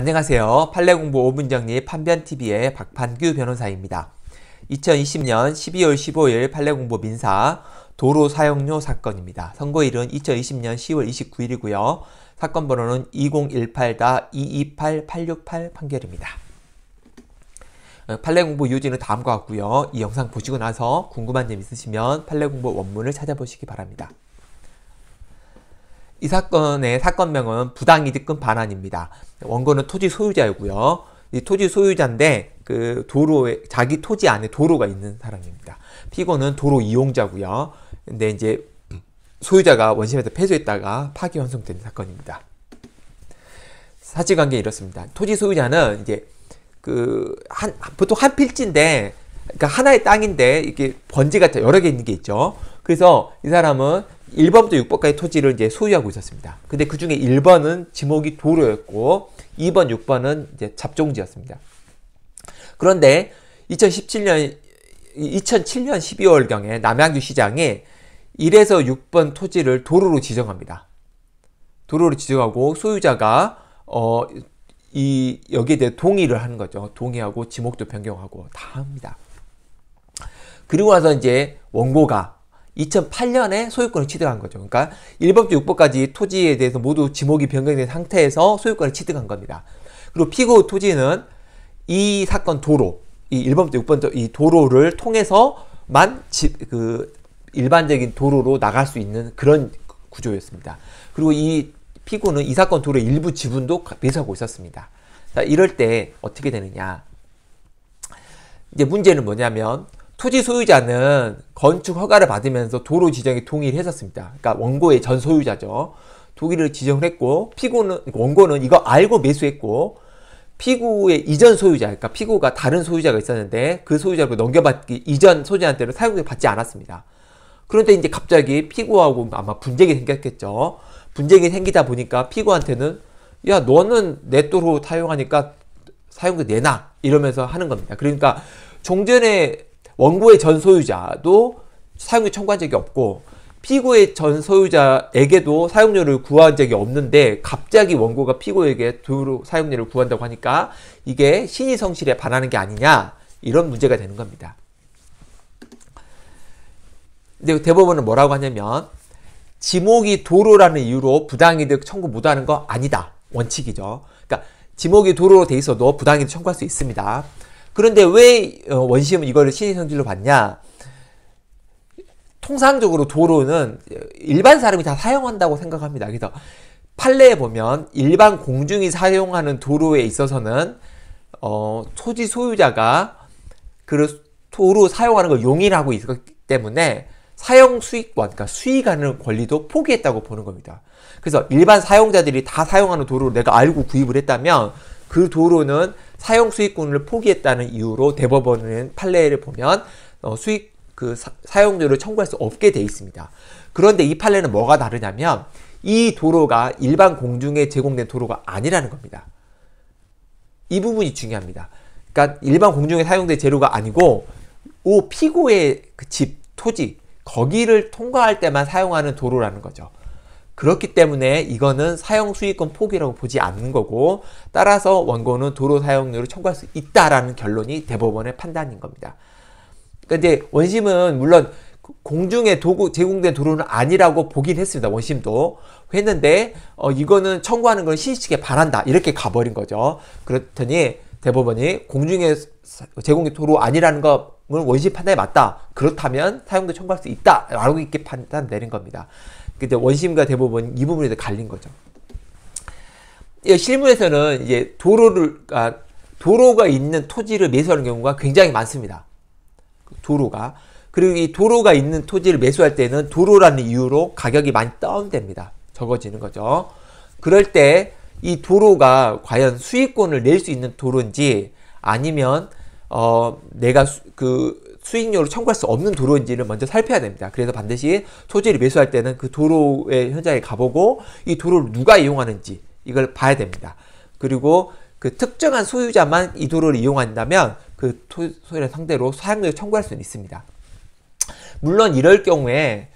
안녕하세요. 판례공부 5분 정리 판변TV의 박판규 변호사입니다. 2020년 12월 15일 판례공부 민사 도로 사용료 사건입니다. 선고일은 2020년 10월 29일이고요. 사건 번호는 2018-228868 판결입니다. 어, 판례공부 요지는 다음과 같고요. 이 영상 보시고 나서 궁금한 점 있으시면 판례공부 원문을 찾아보시기 바랍니다. 이 사건의 사건명은 부당이득금 반환입니다. 원고는 토지 소유자이고요. 이 토지 소유자인데 그 도로에 자기 토지 안에 도로가 있는 사람입니다. 피고는 도로 이용자고요. 근데 이제 소유자가 원심에서 패소했다가 파기환송된 사건입니다. 사실관계 이렇습니다. 토지 소유자는 이제 그 한 보통 한 필지인데 그러니까 하나의 땅인데 이게 번지가 여러 개 있는 게 있죠. 그래서 이 사람은 1번부터 6번까지 토지를 이제 소유하고 있었습니다. 근데 그 중에 1번은 지목이 도로였고 2번, 6번은 이제 잡종지였습니다. 그런데 2017년 2007년 12월경에 남양주 시장에 1에서 6번 토지를 도로로 지정합니다. 도로로 지정하고 소유자가 어, 이 여기에 대해 동의를 하는 거죠. 동의하고 지목도 변경하고 다 합니다. 그리고 나서 이제 원고가 2008년에 소유권을 취득한 거죠. 그러니까 1법조 6법까지 토지에 대해서 모두 지목이 변경된 상태에서 소유권을 취득한 겁니다. 그리고 피고 토지는 이 사건 도로, 이 1법조 6법이 도로를 통해서만 지, 그 일반적인 도로로 나갈 수 있는 그런 구조였습니다. 그리고 이 피고는 이 사건 도로의 일부 지분도 매수하고 있었습니다. 자, 이럴 때 어떻게 되느냐. 이제 문제는 뭐냐면 토지 소유자는 건축 허가를 받으면서 도로 지정이 동일했었습니다. 그러니까 원고의 전 소유자죠. 독일을 지정을 했고 피고는 원고는 이거 알고 매수했고 피고의 이전 소유자, 그러니까 피고가 다른 소유자가 있었는데 그 소유자로 그 넘겨받기 이전 소유자한테는 사용을 받지 않았습니다. 그런데 이제 갑자기 피고하고 아마 분쟁이 생겼겠죠. 분쟁이 생기다 보니까 피고한테는 야 너는 내 도로 사용하니까 사용도 내놔 이러면서 하는 겁니다. 그러니까 종전에 원고의 전 소유자도 사용료 청구한 적이 없고 피고의 전 소유자에게도 사용료를 구한 적이 없는데 갑자기 원고가 피고에게 도로 사용료를 구한다고 하니까 이게 신의 성실에 반하는 게 아니냐 이런 문제가 되는 겁니다. 근데 대법원은 뭐라고 하냐면 지목이 도로라는 이유로 부당이득 청구 못하는 거 아니다 원칙이죠. 그러니까 지목이 도로로 돼 있어도 부당이득 청구할 수 있습니다. 그런데 왜 어, 원시음은 이걸를 신의 성질로 봤냐? 통상적으로 도로는 일반 사람이 다 사용한다고 생각합니다. 그래서 판례에 보면 일반 공중이 사용하는 도로에 있어서는 어, 토지 소유자가 그 도로 사용하는 걸 용인하고 있기 때문에 사용 수익권, 그러니까 수익하는 권리도 포기했다고 보는 겁니다. 그래서 일반 사용자들이 다 사용하는 도로를 내가 알고 구입을 했다면 그 도로는 사용 수익권을 포기했다는 이유로 대법원은 판례를 보면 어, 수익 그 사, 용료를 청구할 수 없게 돼 있습니다. 그런데 이 판례는 뭐가 다르냐면 이 도로가 일반 공중에 제공된 도로가 아니라는 겁니다. 이 부분이 중요합니다. 그러니까 일반 공중에 사용된 재료가 아니고 오 피고의 그 집, 토지 거기를 통과할 때만 사용하는 도로라는 거죠. 그렇기 때문에 이거는 사용 수익권 포기라고 보지 않는 거고 따라서 원고는 도로 사용료를 청구할 수 있다라는 결론이 대법원의 판단인 겁니다. 그러 그러니까 원심은 물론 공중에 도구, 제공된 도로는 아니라고 보긴 했습니다. 원심도 했는데 어, 이거는 청구하는 걸 시식에 반한다 이렇게 가버린 거죠. 그렇더니 대법원이 공중에 제공된 도로 아니라는 거 원심 판단에 맞다. 그렇다면 사용도 청구할 수 있다. 라고 이렇게 판단 내린 겁니다. 그때 원심과 대법원 이 부분에 갈린 거죠. 예, 실무에서는 이제 도로를 아, 도로가 있는 토지를 매수하는 경우가 굉장히 많습니다. 도로가 그리고 이 도로가 있는 토지를 매수할 때는 도로라는 이유로 가격이 많이 다운됩니다. 적어지는 거죠. 그럴 때 이 도로가 과연 수익권을 낼 수 있는 도로인지 아니면 어 내가 수, 그 수익률을 청구할 수 없는 도로인지를 먼저 살펴야 됩니다. 그래서 반드시 토지를 매수할 때는 그 도로의 현장에 가보고 이 도로를 누가 이용하는지 이걸 봐야 됩니다. 그리고 그 특정한 소유자만 이 도로를 이용한다면 그 소유를 상대로 사용료를 청구할 수는 있습니다. 물론 이럴 경우에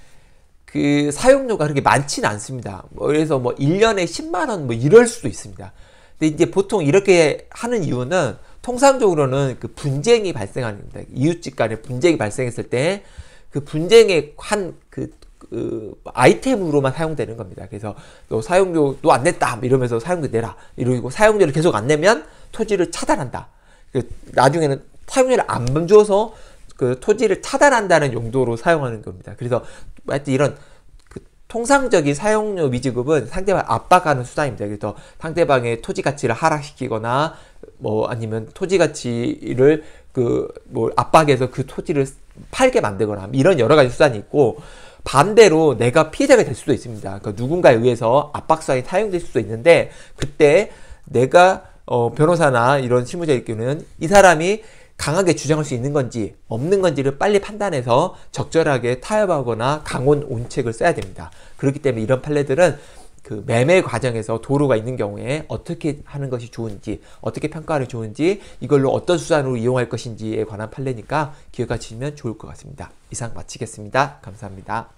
그 사용료가 그렇게 많지는 않습니다. 뭐 그래서 뭐 1년에 10만 원 뭐 이럴 수도 있습니다. 근데 이제 보통 이렇게 하는 이유는 통상적으로는 그 분쟁이 발생하는 겁니다. 이웃집 간에 분쟁이 발생했을 때 그 분쟁의 한 그, 그, 아이템으로만 사용되는 겁니다. 그래서 너 사용료 너안 냈다 이러면서 사용료 내라 이러고 사용료를 계속 안 내면 토지를 차단한다. 그 나중에는 사용료를 안 줘서 그 토지를 차단한다는 용도로 사용하는 겁니다. 그래서 하여튼 이런 그 통상적인 사용료 미지급은 상대방 압박하는 수단입니다. 그래서 상대방의 토지 가치를 하락시키거나 뭐 아니면 토지 가치를 그 뭐 압박해서 그 토지를 팔게 만들거나 이런 여러 가지 수단이 있고 반대로 내가 피해자가 될 수도 있습니다. 그러니까 누군가에 의해서 압박수단이 사용될 수도 있는데 그때 내가 어, 변호사나 이런 실무자의 경우는 이 사람이 강하게 주장할 수 있는 건지 없는 건지를 빨리 판단해서 적절하게 타협하거나 강원 온책을 써야 됩니다. 그렇기 때문에 이런 판례들은 그 매매 과정에서 도로가 있는 경우에 어떻게 하는 것이 좋은지, 어떻게 평가를 좋은지, 이걸로 어떤 수단으로 이용할 것인지에 관한 판례니까 기억하시면 좋을 것 같습니다. 이상 마치겠습니다. 감사합니다.